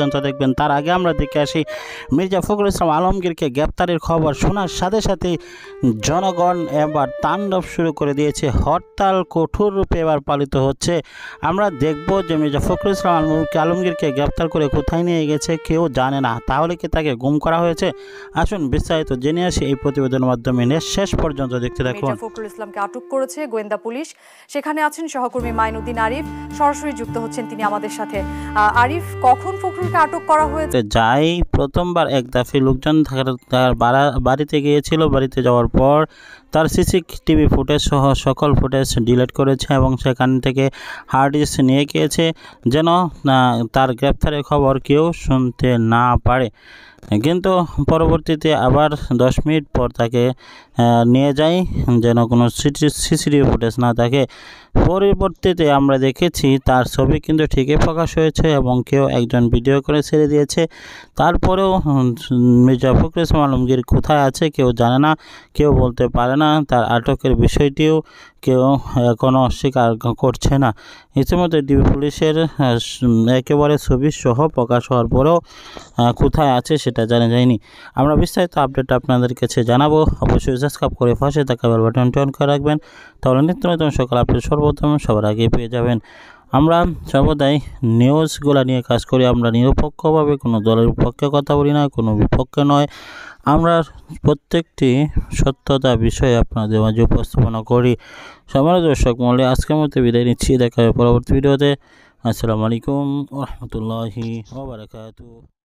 পর্যন্ত দেখবেন তার আগে আমরা দেখে আসি মির্জা ফখরুল ইসলাম আলমগীরকে গ্রেপ্তারের খবর শোনার সাথে সাথে জনগণ এবার তাণ্ডব শুরু করে দিয়েছে হরতাল কঠোর রূপে এবার পালিত হচ্ছে আমরা দেখব যে মির্জা ফখরুল ইসলাম আলমকে আলমগীরকে গ্রেপ্তার করে কোথায় নিয়ে গেছে কেউ জানে না তাহলে কি তাকে গুম করা হয়েছে আসুন বিস্তারিত জেনে আসি এই প্রতিবেদনের মাধ্যমে শেষ পর্যন্ত দেখতে থাকুন ফখরুল ইসলামকে আটক করেছে গোয়েন্দা পুলিশ সেখানে আছেন সহকর্মী মাইনুদ্দিন আরিফ সরাসরি যুক্ত হচ্ছেন তিনি আমাদের সাথে আরিফ কখন ফখরুল থেকে আটক করা হয়েছে যাই প্রথমবার এক দাফে লোকজন তার বাড়িতে গিয়েছিল বাড়িতে যাওয়ার পর তার সিসিটিভি ফুটেজ সহ সকল ফুটেজ ডিলিট করেছে এবং সেখান থেকে হার্ড ডিস্ক নিয়ে গিয়েছে যেন তার গ্রেপ্তারের খবর কেউ শুনতে না পারে কিন্তু পরবর্তীতে আবার দশ মিনিট পর তাকে নিয়ে যায় যেন কোনো সিসিটিভি ফুটেজ না থাকে পরবর্তীতে আমরা দেখেছি তার ছবি কিন্তু ঠিকই প্রকাশ হয়েছে এবং কেউ একজন ভিডিও করে ছেড়ে দিয়েছে তারপরেও মির্জা ফখরুল ইসলাম আলমগীর কোথায় আছে কেউ জানে না কেউ বলতে পারে না তার আটকের বিষয়টিও কেউ এখনও অস্বীকার করছে না ইতিমধ্যে ডিবি পুলিশের একেবারে ছবি সহ প্রকাশ হওয়ার পরেও কোথায় আছে সেটা জানা যায়নি আমরা বিস্তারিত আপডেট আপনাদের কাছে জানাবো অবশ্যই সাবস্ক্রাইব করে পাশে থাকা বেল বাটন অন করে রাখবেন তাহলে নিত্য নতুন সকাল আপডেট সর্ব সর্বপ্রথম সবার আগে পেয়ে যাবেন আমরা সর্বদাই নিউজগুলো নিয়ে কাজ করি আমরা নিরপেক্ষভাবে কোনো দলের বিপক্ষে কথা বলি না কোনো বিপক্ষে নয় আমরা প্রত্যেকটি সত্যতা বিষয়ে আপনাদের মাঝে উপস্থাপনা করি সবার দর্শক মহলে আজকের মতো বিদায় নিচ্ছি দেখা পরবর্তী ভিডিওতে আসসালামু আলাইকুম রহমতুল্লাহি